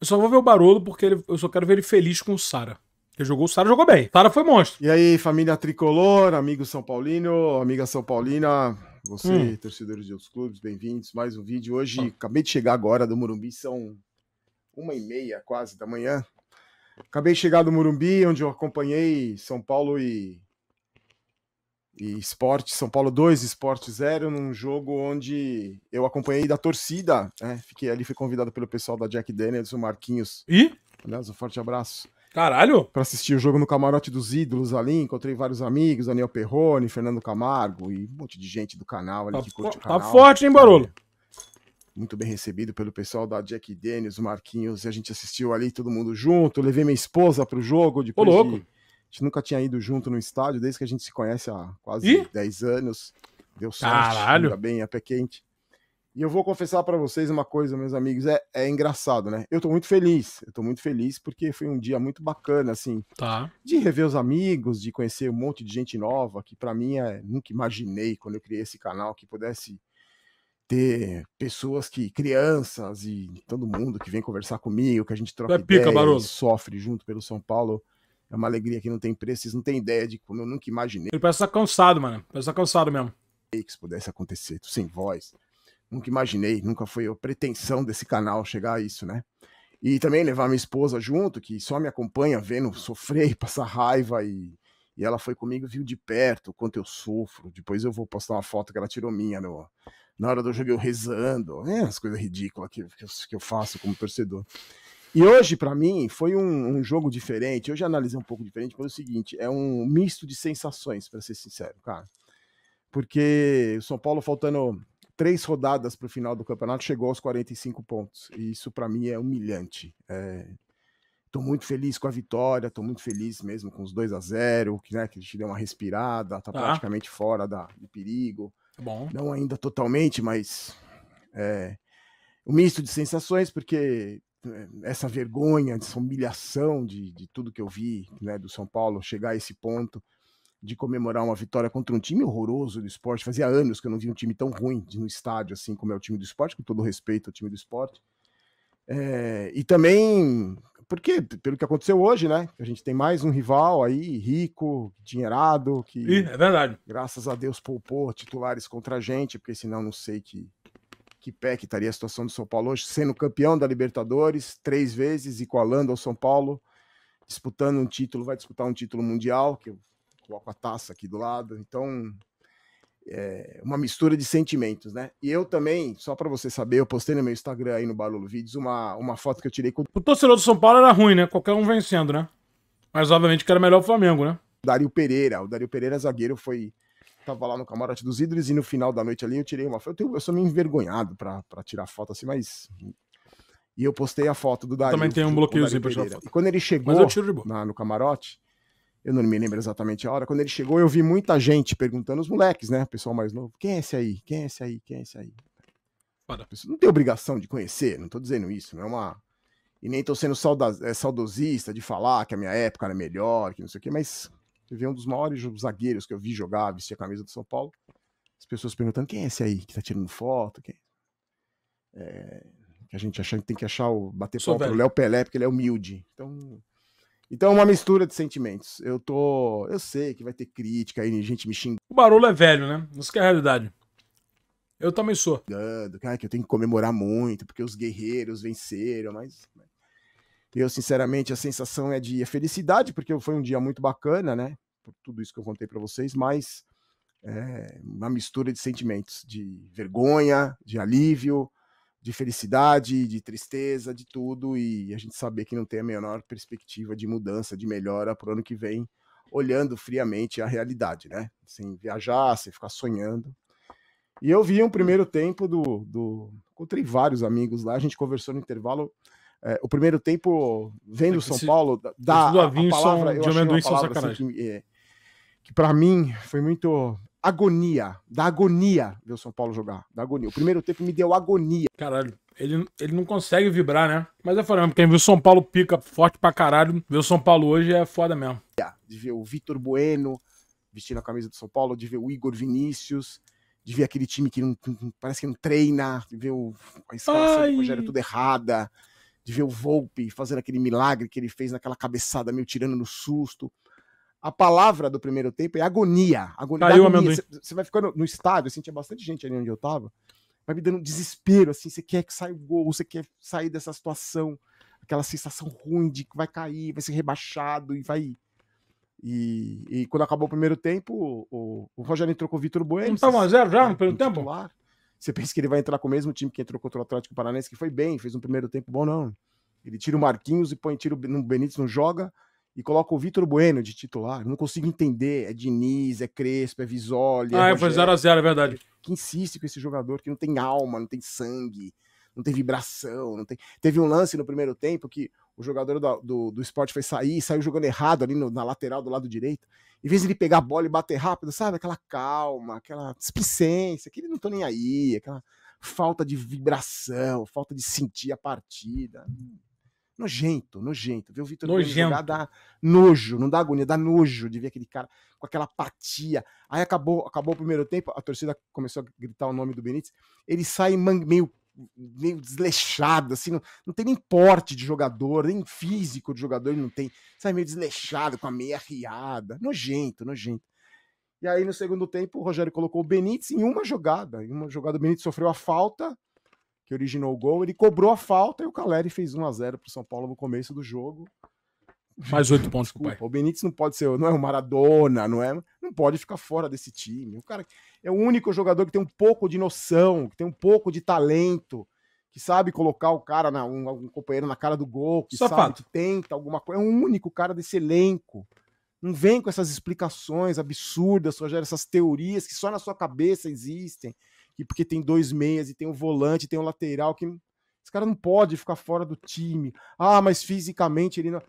Eu só vou ver o Barolo porque ele, eu só quero ver ele feliz com o Sara. Ele jogou o Sara, jogou bem. Sara foi monstro. E aí, família tricolor, amigo São Paulino, amiga São Paulina, você, hum. torcedores de outros clubes, bem-vindos. Mais um vídeo. Hoje, ah. acabei de chegar agora do Morumbi, são uma e meia quase da manhã. Acabei de chegar do Morumbi, onde eu acompanhei São Paulo e e Esporte São Paulo 2, Esporte 0, num jogo onde eu acompanhei da torcida, né? Fiquei ali, fui convidado pelo pessoal da Jack Daniels, o Marquinhos. E? Aliás, um forte abraço. Caralho! Pra assistir o jogo no Camarote dos Ídolos ali, encontrei vários amigos, Daniel Perrone, Fernando Camargo e um monte de gente do canal ali tá que curte o tá canal. Tá forte, hein, Barulho? É. Muito bem recebido pelo pessoal da Jack Daniels, o Marquinhos, e a gente assistiu ali todo mundo junto. levei minha esposa pro jogo, depois Ô, louco. De a gente nunca tinha ido junto no estádio, desde que a gente se conhece há quase Ih? 10 anos. Deu sorte, Caralho. ainda bem, é pé quente. E eu vou confessar para vocês uma coisa, meus amigos, é, é engraçado, né? Eu tô muito feliz, eu tô muito feliz porque foi um dia muito bacana, assim, tá. de rever os amigos, de conhecer um monte de gente nova, que para mim é, nunca imaginei quando eu criei esse canal que pudesse ter pessoas que, crianças e todo mundo que vem conversar comigo, que a gente troca é ideias, pica, sofre junto pelo São Paulo. É uma alegria que não tem preço, vocês não têm ideia de como eu nunca imaginei. Ele parece estar cansado, mano. Parece estar cansado mesmo. Que isso pudesse acontecer, tô sem voz. Nunca imaginei, nunca foi a pretensão desse canal chegar a isso, né? E também levar minha esposa junto, que só me acompanha vendo sofrer, passar raiva e, e ela foi comigo, viu de perto o quanto eu sofro. Depois eu vou postar uma foto que ela tirou minha no, na hora do jogo eu rezando. É, as coisas ridículas que, que, eu, que eu faço como torcedor. E hoje, para mim, foi um, um, jogo diferente. Hoje analisei um pouco diferente, é o seguinte: é um misto de sensações, para ser sincero, cara. Porque o São Paulo, faltando três rodadas para o final do campeonato, chegou aos 45 pontos. E isso, para mim, é humilhante. Estou é, muito feliz com a vitória, estou muito feliz mesmo com os 2 a 0 que, né, que a gente deu uma respirada, tá ah. praticamente fora da, do perigo. Bom. Não ainda totalmente, mas. É, um misto de sensações, porque eh, essa vergonha, essa humilhação de, de tudo que eu vi né, do São Paulo chegar a esse ponto de comemorar uma vitória contra um time horroroso do esporte. Fazia anos que eu não vi um time tão ruim no estádio assim como é o time do esporte, com todo respeito ao time do esporte. É, e também, porque pelo que aconteceu hoje, né? A gente tem mais um rival aí, rico, dinheirado, que. Ih, é verdade. Graças a Deus poupou titulares contra a gente, porque senão não sei que que pé que estaria a situação do São Paulo hoje, sendo campeão da Libertadores três vezes, igualando ao São Paulo, disputando um título, vai disputar um título mundial, que eu coloco a taça aqui do lado. Então, é uma mistura de sentimentos, né? E eu também, só para você saber, eu postei no meu Instagram aí no Barulho Vídeos uma, uma foto que eu tirei com. O torcedor do São Paulo era ruim, né? Qualquer um vencendo, né? Mas obviamente que era melhor o Flamengo, né? Dario Pereira. O Dario Pereira, zagueiro, foi tava lá no camarote dos ídolos e no final da noite ali eu tirei uma foto. Eu, eu sou meio envergonhado pra, pra tirar foto assim, mas. E eu postei a foto do Dario. Também tem um bloqueiozinho pra tirar foto. E quando ele chegou na, no camarote, eu não me lembro exatamente a hora, quando ele chegou eu vi muita gente perguntando, os moleques, né? O pessoal mais novo: quem é esse aí? Quem é esse aí? Quem é esse aí? Para. Não tem obrigação de conhecer, não tô dizendo isso, não é uma. E nem tô sendo é, saudosista de falar que a minha época era melhor, que não sei o quê, mas Teve um dos maiores zagueiros que eu vi jogar, vestir a camisa do São Paulo. As pessoas perguntando quem é esse aí que tá tirando foto, quem é, é que a gente achando tem que achar o bater Sou pau pro Léo Pelé, porque ele é humilde. Então, então é uma mistura de sentimentos. Eu tô, eu sei que vai ter crítica aí, gente me xingando. O barulho é velho, né? Isso que é a realidade. Eu também sou. Cara, que eu tenho que comemorar muito, porque os guerreiros venceram, mas né? Eu, sinceramente, a sensação é de felicidade, porque foi um dia muito bacana, né? Por tudo isso que eu contei para vocês, mas é uma mistura de sentimentos, de vergonha, de alívio, de felicidade, de tristeza, de tudo, e a gente saber que não tem a menor perspectiva de mudança, de melhora para o ano que vem, olhando friamente a realidade, né? Sem viajar, sem ficar sonhando. E eu vi um primeiro tempo do. do encontrei vários amigos lá, a gente conversou no intervalo é, o primeiro tempo, vendo o é São Paulo, dá a, a palavra, são, eu achei uma palavra assim, que, é, que para mim foi muito agonia, da agonia ver o São Paulo jogar, da agonia. O primeiro tempo me deu agonia. Caralho, ele, ele não consegue vibrar, né? Mas é foda quem viu o São Paulo pica forte pra caralho, ver o São Paulo hoje é foda mesmo. De ver o Vitor Bueno vestindo a camisa do São Paulo, de ver o Igor Vinícius, de ver aquele time que não, parece que não treina, de ver o, a escalação do Rogério tudo errada de ver o Volpe fazer aquele milagre que ele fez naquela cabeçada meio tirando no susto. A palavra do primeiro tempo é agonia. agonia, Caiu, agonia. Você vai ficando no estádio, assim, tinha bastante gente ali onde eu estava vai me dando um desespero, assim, você quer que saia o gol, você quer sair dessa situação, aquela sensação ruim de que vai cair, vai ser rebaixado e vai. E, e quando acabou o primeiro tempo, o, o Rogério entrou com o Vitor Bueno. Não tá 1x0 já no é, primeiro tempo? Titular. Você pensa que ele vai entrar com o mesmo time que entrou contra o Atlético Paranaense, que foi bem, fez um primeiro tempo bom, não. Ele tira o Marquinhos e põe tira o Benítez, não joga, e coloca o Vitor Bueno de titular. Eu não consigo entender. É Diniz, é Crespo, é Visoli. É ah, é foi 0x0, é verdade. É, que insiste com esse jogador que não tem alma, não tem sangue, não tem vibração. Não tem... Teve um lance no primeiro tempo que o jogador do, do, do esporte foi sair, saiu jogando errado ali no, na lateral do lado direito em vez de ele pegar a bola e bater rápido, sabe? Aquela calma, aquela displicência, que ele não tô nem aí, aquela falta de vibração, falta de sentir a partida. Nojento, nojento. viu o Vitor jogar dá nojo, não dá agonia, dá nojo de ver aquele cara com aquela apatia. Aí acabou, acabou o primeiro tempo, a torcida começou a gritar o nome do Benítez. Ele sai meio meio desleixado, assim, não, não tem nem porte de jogador, nem físico de jogador, ele não tem, sai meio desleixado, com a meia riada, nojento, nojento. E aí, no segundo tempo, o Rogério colocou o Benítez em uma jogada, em uma jogada o Benítez sofreu a falta, que originou o gol, ele cobrou a falta e o Caleri fez 1 a 0 para o São Paulo no começo do jogo. Mais oito pontos Desculpa, pro pai. O Benítez não pode ser, não é o Maradona, não é? Não pode ficar fora desse time. O cara é o único jogador que tem um pouco de noção, que tem um pouco de talento, que sabe colocar o cara, na, um, um companheiro na cara do gol, que sabe, que tenta alguma coisa. É o único cara desse elenco. Não vem com essas explicações absurdas, só gera essas teorias que só na sua cabeça existem. E porque tem dois meias e tem um volante, e tem um lateral que esse cara não pode ficar fora do time. Ah, mas fisicamente ele não.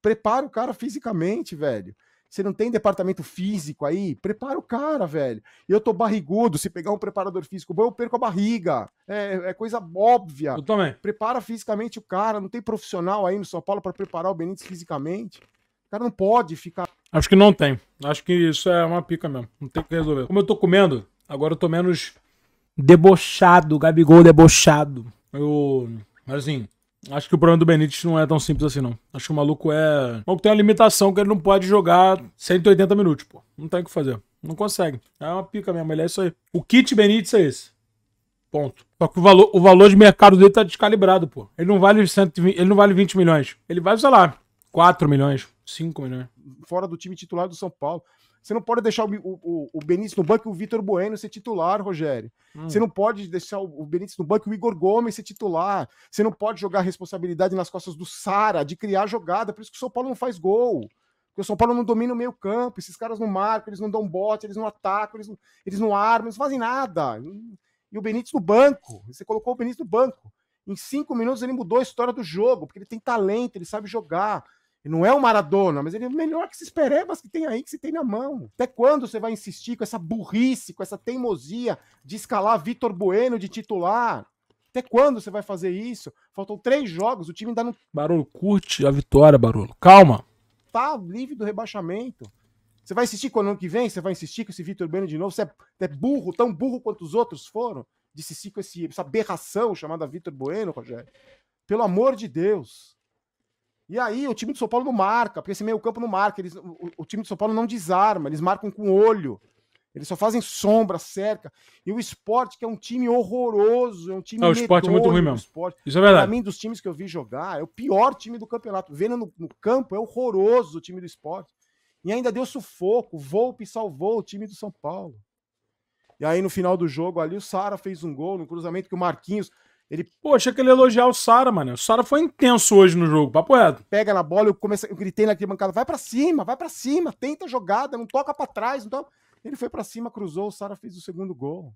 Prepara o cara fisicamente, velho. Você não tem departamento físico aí? Prepara o cara, velho. Eu tô barrigudo. Se pegar um preparador físico bom, eu perco a barriga. É, é, coisa óbvia. Eu também. Prepara fisicamente o cara. Não tem profissional aí no São Paulo para preparar o Benítez fisicamente. O cara não pode ficar. Acho que não tem. Acho que isso é uma pica mesmo. Não tem que resolver. Como eu tô comendo, agora eu tô menos debochado. Gabigol debochado. Eu. Mas assim, Acho que o problema do Benítez não é tão simples assim, não. Acho que o maluco é. O maluco tem uma limitação que ele não pode jogar 180 minutos, pô. Não tem o que fazer. Não consegue. É uma pica mesmo, ele é isso aí. O kit Benítez é esse. Ponto. Só que o valor, o valor de mercado dele tá descalibrado, pô. Ele não vale 120, ele não vale 20 milhões. Ele vai, sei lá, 4 milhões, 5 milhões. Fora do time titular do São Paulo. Você não pode deixar o, o, o Benítez no banco e o Vitor Bueno ser titular, Rogério. Hum. Você não pode deixar o Benítez no banco e o Igor Gomes ser titular. Você não pode jogar a responsabilidade nas costas do Sara de criar jogada. Por isso que o São Paulo não faz gol. Porque o São Paulo não domina o meio campo. Esses caras não marcam, eles não dão bote, eles não atacam, eles não, eles não armam, eles não fazem nada. E o Benítez no banco. Você colocou o Benítez no banco. Em cinco minutos ele mudou a história do jogo, porque ele tem talento, ele sabe jogar não é o Maradona, mas ele é o melhor que esses perebas que tem aí, que se tem na mão. Até quando você vai insistir com essa burrice, com essa teimosia de escalar Vitor Bueno de titular? Até quando você vai fazer isso? Faltam três jogos, o time ainda não. Barolo, curte a vitória, Barolo. Calma. Tá livre do rebaixamento. Você vai insistir com o ano que vem? Você vai insistir com esse Vitor Bueno de novo? Você é, é burro, tão burro quanto os outros foram? De insistir com esse, essa aberração chamada Vitor Bueno, Rogério? Pelo amor de Deus. E aí o time do São Paulo não marca, porque esse meio-campo não marca. Eles, o, o, time do São Paulo não desarma, eles marcam com o olho. Eles só fazem sombra, cerca. E o esporte, que é um time horroroso, é um time. Não, é, o esporte é muito ruim mesmo. Esporte. Isso é verdade. Pra mim, dos times que eu vi jogar, é o pior time do campeonato. Vendo no, no campo, é horroroso o time do esporte. E ainda deu sufoco. Volpe salvou o time do São Paulo. E aí, no final do jogo, ali, o Sara fez um gol no cruzamento que o Marquinhos ele, poxa, aquele elogiar o Sara, mano. O Sara foi intenso hoje no jogo, papo reto. Pega na bola, eu, comece... eu gritei na bancada, vai para cima, vai para cima, tenta jogada, não toca para trás. Não toca... Ele foi para cima, cruzou, o Sara fez o segundo gol.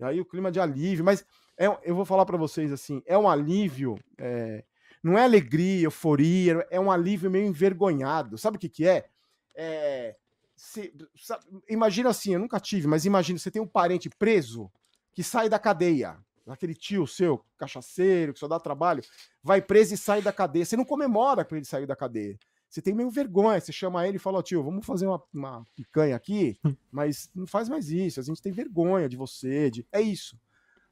E aí o clima de alívio, mas é, eu vou falar para vocês assim, é um alívio, é, não é alegria, euforia, é um alívio meio envergonhado. Sabe o que que é? é se, sabe, imagina assim, eu nunca tive, mas imagina, você tem um parente preso que sai da cadeia aquele tio seu, cachaceiro, que só dá trabalho, vai preso e sai da cadeia. Você não comemora quando ele saiu da cadeia. Você tem meio vergonha, você chama ele e fala, oh, tio, vamos fazer uma, uma picanha aqui, mas não faz mais isso, a gente tem vergonha de você, de... é isso.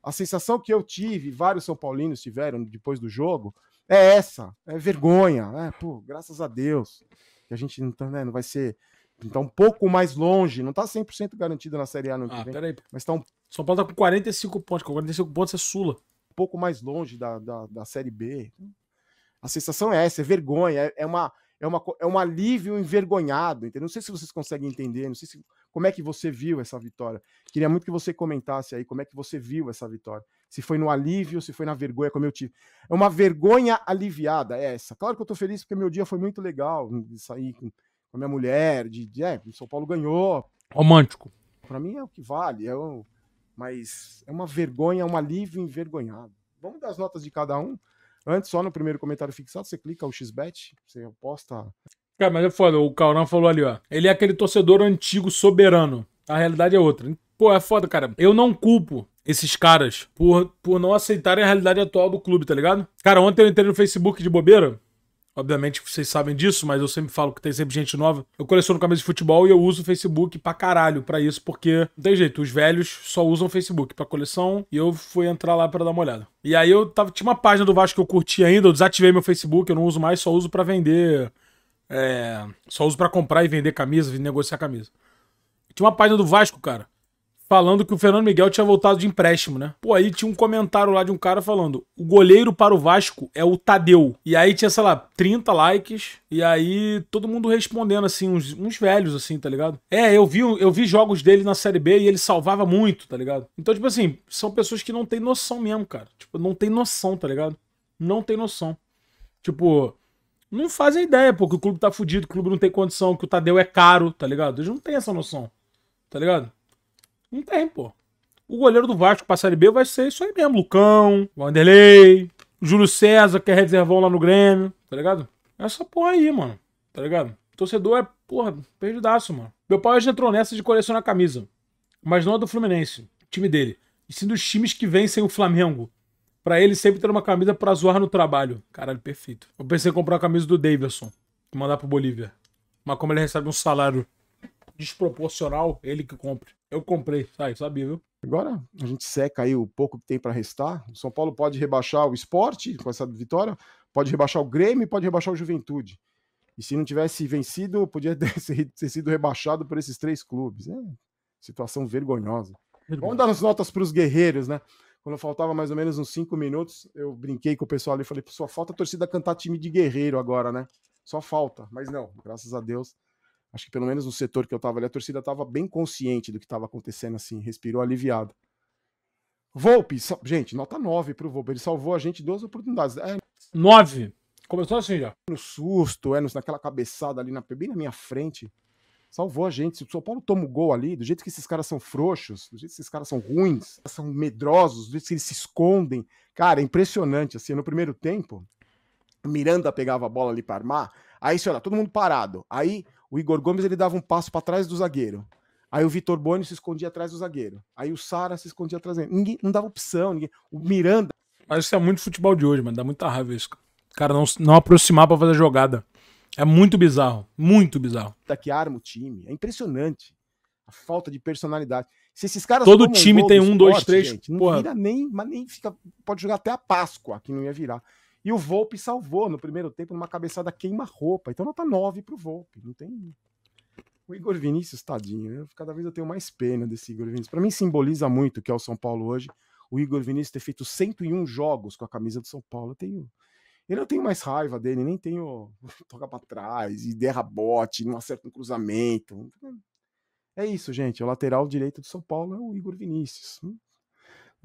A sensação que eu tive, vários São Paulinos tiveram depois do jogo, é essa, é vergonha, é Pô, graças a Deus, que a gente não, tá, né, não vai ser então, um pouco mais longe. Não tá 100% garantido na Série A no ah, que vem. Mas tá um... São Paulo tá com 45 pontos. Com 45 pontos é Sula. Um pouco mais longe da, da, da Série B. A sensação é essa, é vergonha. É, é, uma, é, uma, é um alívio envergonhado. Entendeu? Não sei se vocês conseguem entender. Não sei se, como é que você viu essa vitória. Queria muito que você comentasse aí como é que você viu essa vitória. Se foi no alívio, se foi na vergonha, como eu tive. É uma vergonha aliviada, é essa. Claro que eu tô feliz porque meu dia foi muito legal. Sair com a minha mulher, de, de é, São Paulo ganhou. Romântico. Para mim é o que vale, é o, mas é uma vergonha, é um alívio envergonhado. Vamos dar as notas de cada um. Antes, só no primeiro comentário fixado, você clica o XBET, você aposta. Cara, é, mas é foda, o Caurão falou ali, ó. Ele é aquele torcedor antigo soberano. A realidade é outra. Pô, é foda, cara. Eu não culpo esses caras por, por não aceitarem a realidade atual do clube, tá ligado? Cara, ontem eu entrei no Facebook de bobeira Obviamente vocês sabem disso, mas eu sempre falo que tem sempre gente nova. Eu coleciono camisa de futebol e eu uso o Facebook pra caralho pra isso, porque não tem jeito, os velhos só usam o Facebook pra coleção e eu fui entrar lá pra dar uma olhada. E aí eu tava, tinha uma página do Vasco que eu curti ainda, eu desativei meu Facebook, eu não uso mais, só uso pra vender. É, só uso pra comprar e vender camisa, negociar camisa. Tinha uma página do Vasco, cara falando que o Fernando Miguel tinha voltado de empréstimo, né? Pô, aí tinha um comentário lá de um cara falando: o goleiro para o Vasco é o Tadeu. E aí tinha, sei lá, 30 likes. E aí todo mundo respondendo, assim, uns, uns velhos, assim, tá ligado? É, eu vi, eu vi jogos dele na Série B e ele salvava muito, tá ligado? Então, tipo assim, são pessoas que não têm noção mesmo, cara. Tipo, não tem noção, tá ligado? Não tem noção. Tipo. Não fazem ideia, pô, que o clube tá fudido, que o clube não tem condição, que o Tadeu é caro, tá ligado? Eles não têm essa noção, tá ligado? Não tem, pô. O goleiro do Vasco pra Série B vai ser isso aí mesmo. Lucão, Vanderlei, Júlio César, que é reservão lá no Grêmio, tá ligado? Essa porra aí, mano, tá ligado? Torcedor é, porra, perdidaço, mano. Meu pai já entrou nessa de colecionar camisa. Mas não a do Fluminense, time dele. E sim dos times que vencem o Flamengo. Pra ele sempre ter uma camisa pra zoar no trabalho. Caralho, perfeito. Eu pensei em comprar a camisa do Davidson e mandar pro Bolívia. Mas como ele recebe um salário desproporcional, ele que compra. Eu comprei, sai, sabia, viu? Agora a gente seca aí o pouco que tem para restar. O São Paulo pode rebaixar o esporte com essa vitória, pode rebaixar o Grêmio, pode rebaixar o Juventude. E se não tivesse vencido, podia ter, sido rebaixado por esses três clubes. É, situação vergonhosa. Vamos dar as notas para os guerreiros, né? Quando faltava mais ou menos uns cinco minutos, eu brinquei com o pessoal ali e falei: só falta a torcida cantar time de guerreiro agora, né? Só falta. Mas não, graças a Deus, acho que pelo menos no setor que eu estava ali, a torcida estava bem consciente do que estava acontecendo, assim, respirou aliviado. Volpe, gente, nota 9 pro Volpe. Ele salvou a gente duas oportunidades. É... 9. Começou assim já. No susto, é, naquela cabeçada ali, na, bem na minha frente. Salvou a gente. Se o São Paulo toma o gol ali, do jeito que esses caras são frouxos, do jeito que esses caras são ruins, são medrosos, do jeito que eles se escondem. Cara, é impressionante. Assim, no primeiro tempo, Miranda pegava a bola ali para armar. Aí, sei assim, lá, todo mundo parado. Aí o Igor Gomes ele dava um passo para trás do zagueiro. Aí o Vitor Boni se escondia atrás do zagueiro. Aí o Sara se escondia atrás dele. Ninguém não dava opção, ninguém. O Miranda. Mas isso é muito futebol de hoje, mano. Dá muita raiva isso. Cara, não, não aproximar para fazer jogada. É muito bizarro. Muito bizarro. Daqui arma o time. É impressionante. A falta de personalidade. Se esses caras. Todo time um tem um, esporte, dois, três. Gente, não vira nem, mas nem fica. Pode jogar até a Páscoa, que não ia virar. E o Volpe salvou no primeiro tempo numa cabeçada queima-roupa. Então nota 9 pro Volpe. Não tem. O Igor Vinícius, tadinho. Eu, né? cada vez eu tenho mais pena desse Igor Vinícius. Para mim simboliza muito o que é o São Paulo hoje. O Igor Vinícius ter feito 101 jogos com a camisa do São Paulo. Eu tenho. Eu não tenho mais raiva dele, nem tenho. Toca para trás, e derra bote, não acerta um cruzamento. É isso, gente. É o lateral direito do São Paulo é o Igor Vinícius.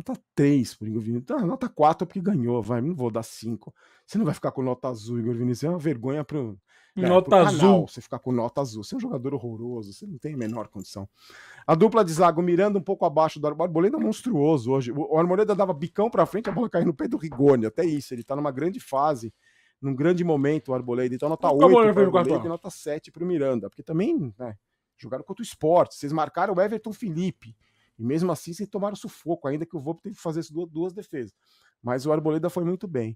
Nota 3 pro Igor Vinícius. Ah, nota 4 é porque ganhou, vai. Não vou dar 5. Você não vai ficar com nota azul, Igor Vinícius. É uma vergonha pro. o né, nota azul. Canal, você ficar com nota azul. Você é um jogador horroroso, você não tem a menor condição. A dupla de Zago Miranda um pouco abaixo do Arboleda é monstruoso hoje. O Arboleda dava bicão pra frente, a bola caiu no pé do Rigoni. Até isso, ele tá numa grande fase, num grande momento o Arboleda. Então, nota 8 é pro Arboleda e nota 7 pro Miranda. Porque também, né, jogaram contra o esporte. Vocês marcaram o Everton Felipe. E mesmo assim, se tomaram sufoco, ainda que o Volpe teve que fazer duas, duas defesas. Mas o Arboleda foi muito bem.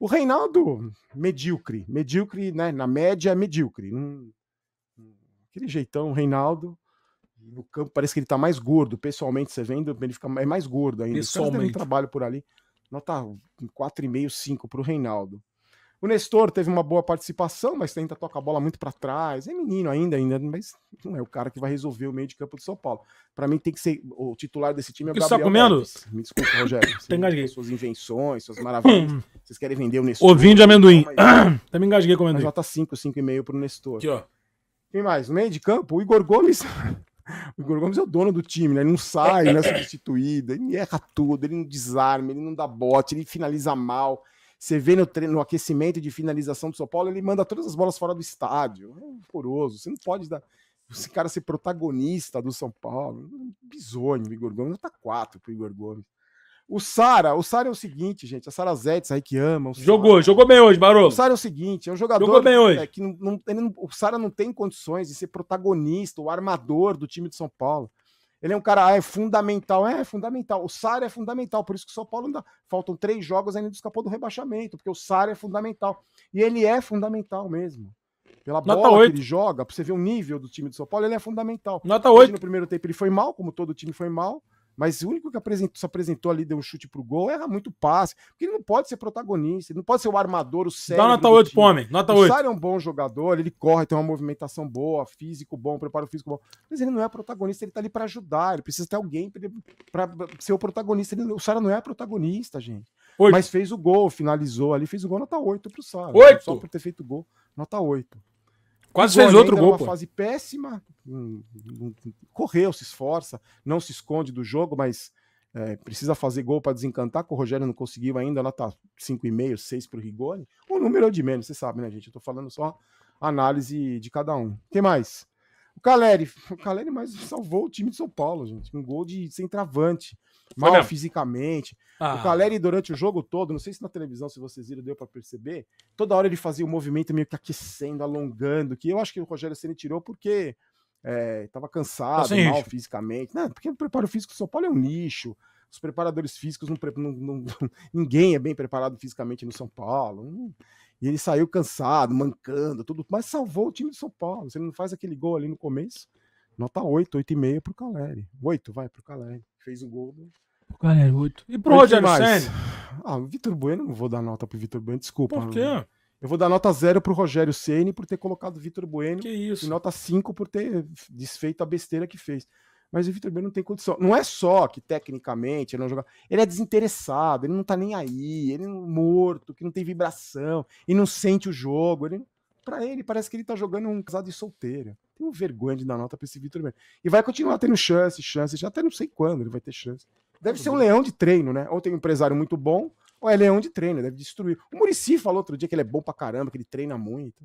O Reinaldo, medíocre. Medíocre, né? Na média, é medíocre. Hum, aquele jeitão, o Reinaldo. No campo parece que ele tá mais gordo. Pessoalmente, você vendo, ele fica é mais gordo ainda. Pessoalmente. Os um trabalho por ali. Nota 4,5, 5 para o Reinaldo. O Nestor teve uma boa participação, mas tenta tocar a bola muito para trás. É menino ainda, ainda, mas não é o cara que vai resolver o meio de campo do São Paulo. Para mim tem que ser o titular desse time é o que tá Gabriel. Você está comendo? Alves. Me desculpa, Rogério. Você, engasguei. Suas invenções, suas maravilhas. Hum. Vocês querem vender o Nestor? Ovinho de amendoim. Até me engasguei com amendoim. Nota 5, 5,5 pro Nestor. Aqui, ó. Quem mais? No meio de campo, o Igor Gomes. O Igor Gomes é o dono do time, né? Ele não sai, ele é substituído, ele erra tudo, ele não desarma, ele não dá bote, ele finaliza mal, você vê no, treino, no aquecimento de finalização do São Paulo, ele manda todas as bolas fora do estádio. É horroroso. Você não pode dar esse cara ser protagonista do São Paulo. Bizonho, o Igor Gomes. não tá quatro pro Igor Gomes. O Sara, o Sara é o seguinte, gente. A Sara Zetes aí que ama. jogou, jogou bem hoje, Barulho. O Sara é o seguinte, é um jogador jogou bem hoje. É, que não, não, não, o Sara não tem condições de ser protagonista, o armador do time de São Paulo. Ele é um cara, ah, é fundamental. É, é fundamental. O Sara é fundamental. Por isso que o São Paulo ainda faltam três jogos ainda escapou do rebaixamento, porque o Sara é fundamental. E ele é fundamental mesmo. Pela Nota bola 8. que ele joga, pra você ver o nível do time do São Paulo, ele é fundamental. Nota 8. Hoje, no primeiro tempo ele foi mal, como todo time foi mal. Mas o único que apresentou, se apresentou ali, deu um chute pro gol, erra muito passe. Porque ele não pode ser protagonista, ele não pode ser o armador, o sério. Dá nota 8 pro homem, nota 8. O Sire é um bom jogador, ele corre, tem uma movimentação boa, físico bom, preparo físico bom. Mas ele não é protagonista, ele tá ali para ajudar, ele precisa ter alguém para ser o protagonista. Ele, o Sara não é protagonista, gente. Mas fez o gol, finalizou ali, fez o gol, nota 8 pro Sara. Só por ter feito o gol, nota 8. Quase fez outro é gol. Uma pô. fase péssima, hum, hum, correu, se esforça, não se esconde do jogo, mas é, precisa fazer gol para desencantar, que o Rogério não conseguiu ainda, ela tá 5,5, 6 para o Rigoni. O número é de menos, você sabe, né, gente? Eu tô falando só análise de cada um. O que mais? O Caleri, o Caleri mais salvou o time de São Paulo, gente. Um gol de centroavante, mal fisicamente. Ah. O Caleri, durante o jogo todo, não sei se na televisão, se vocês viram, deu para perceber, toda hora ele fazia o um movimento meio que aquecendo, alongando, que eu acho que o Rogério Ceni tirou porque estava é, cansado, tá mal fisicamente. Não, porque o preparo físico do São Paulo é um lixo. Os preparadores físicos, não, não, não, ninguém é bem preparado fisicamente no São Paulo. E ele saiu cansado, mancando, tudo, mas salvou o time de São Paulo. Se ele não faz aquele gol ali no começo, nota 8, 8,5 pro Caleri. 8, vai pro Caleri. Fez o gol. Né? Pro Caleri, 8. E pro Rogério Senna? Ah, o Vitor Bueno, não vou dar nota pro Vitor Bueno, desculpa. Por quê? Eu vou dar nota 0 pro Rogério Ceni por ter colocado o Vitor Bueno. Que isso. E nota 5 por ter desfeito a besteira que fez. Mas o Vitor Bueno não tem condição. Não é só que tecnicamente ele não joga. Ele é desinteressado, ele não tá nem aí, ele é morto, que não tem vibração, e não sente o jogo. Ele, para ele, parece que ele tá jogando um casado de solteira. Tenho vergonha de dar nota pra esse Vitor Bueno. E vai continuar tendo chance, chance, já até não sei quando ele vai ter chance. Deve ser um uhum. leão de treino, né? Ou tem um empresário muito bom, ou é leão de treino, deve destruir. O Murici falou outro dia que ele é bom pra caramba, que ele treina muito.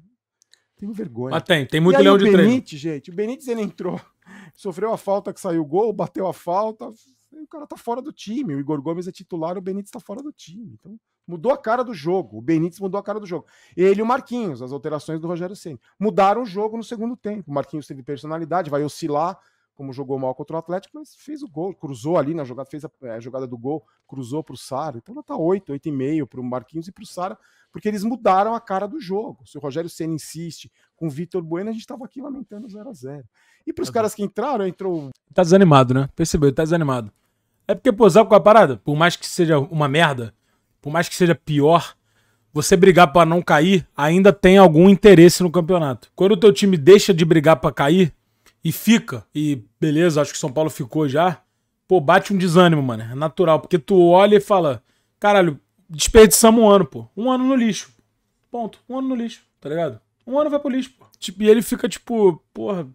Tenho vergonha. Mas ah, tem, tem muito e aí, leão de Benite, treino. O Benítez, gente, o Benítez ele entrou sofreu a falta que saiu o gol, bateu a falta. O cara tá fora do time. O Igor Gomes é titular, o Benítez tá fora do time. Então, mudou a cara do jogo. O Benítez mudou a cara do jogo. Ele e o Marquinhos, as alterações do Rogério Ceni mudaram o jogo no segundo tempo. O Marquinhos teve personalidade, vai oscilar como jogou mal contra o Atlético, mas fez o gol, cruzou ali na jogada, fez a, é, a jogada do gol, cruzou para o Sara. Então nota 8, 8,5 para o Marquinhos e para o Sara, porque eles mudaram a cara do jogo. Se o Rogério Senna insiste com o Vitor Bueno, a gente estava aqui lamentando 0 a 0 E para os tá caras que entraram, entrou. Tá desanimado, né? Percebeu, tá desanimado. É porque, pô, sabe qual a parada? Por mais que seja uma merda, por mais que seja pior, você brigar para não cair ainda tem algum interesse no campeonato. Quando o teu time deixa de brigar para cair, e fica, e beleza, acho que São Paulo ficou já, pô, bate um desânimo, mano. É natural, porque tu olha e fala, caralho, desperdiçamos um ano, pô. Um ano no lixo. Ponto. Um ano no lixo, tá ligado? Um ano vai pro lixo, pô. Tipo, e ele fica tipo, porra.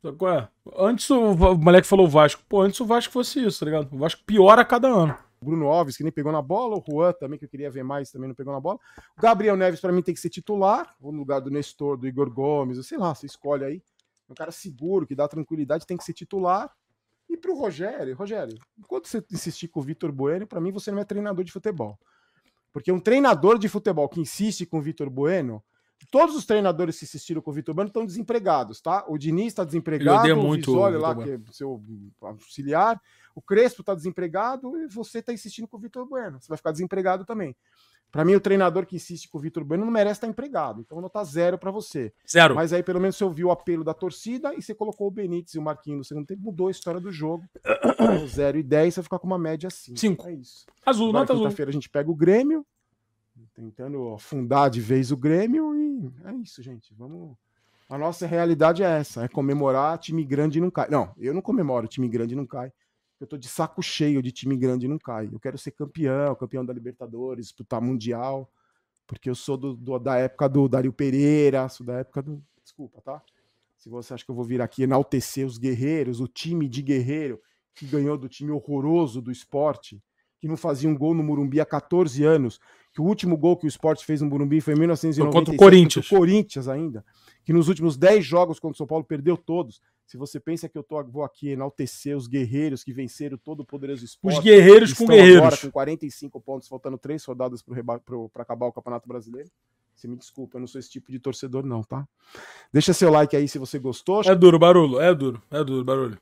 Sabe qual é? Antes o, o moleque falou o Vasco. Pô, antes o Vasco fosse isso, tá ligado? O Vasco piora a cada ano. Bruno Alves, que nem pegou na bola, o Juan também, que eu queria ver mais, também não pegou na bola. O Gabriel Neves, para mim, tem que ser titular, ou no lugar do Nestor, do Igor Gomes, ou sei lá, você escolhe aí um cara seguro, que dá tranquilidade, tem que ser titular. E pro Rogério, Rogério, enquanto você insistir com o Vitor Bueno, para mim você não é treinador de futebol. Porque um treinador de futebol que insiste com o Vitor Bueno, todos os treinadores que insistiram com o Vitor Bueno estão desempregados, tá? O Diniz está desempregado, o muito lá, que é seu auxiliar, o Crespo está desempregado e você está insistindo com o Vitor Bueno. Você vai ficar desempregado também. Para mim, o treinador que insiste com o Vitor Bueno não merece estar empregado. Então, nota zero para você. Zero. Mas aí, pelo menos, você ouviu o apelo da torcida e você colocou o Benítez e o Marquinhos no segundo tempo, mudou a história do jogo. Então, zero e dez, você ficar com uma média assim. Cinco. É isso. Azul, Agora, nota azul. Quinta-feira a gente pega o Grêmio, tentando afundar de vez o Grêmio e é isso, gente. Vamos. A nossa realidade é essa: é comemorar time grande não cai. Não, eu não comemoro time grande não cai. Eu tô de saco cheio de time grande não cai. Eu quero ser campeão, campeão da Libertadores, disputar Mundial, porque eu sou do, do, da época do Dario Pereira, sou da época do. Desculpa, tá? Se você acha que eu vou vir aqui enaltecer os guerreiros, o time de guerreiro que ganhou do time horroroso do esporte, que não fazia um gol no Murumbi há 14 anos, que o último gol que o esporte fez no Murumbi foi em 1996, contra o Corinthians. Contra o Corinthians ainda, que nos últimos 10 jogos contra o São Paulo perdeu todos. Se você pensa que eu tô, vou aqui enaltecer os guerreiros que venceram todo o poderoso esporte. Os guerreiros com guerreiros. Agora com 45 pontos, faltando três rodadas para acabar o Campeonato Brasileiro. Você me desculpa, eu não sou esse tipo de torcedor, não, tá? Deixa seu like aí se você gostou. É duro, barulho. É duro, é duro, barulho.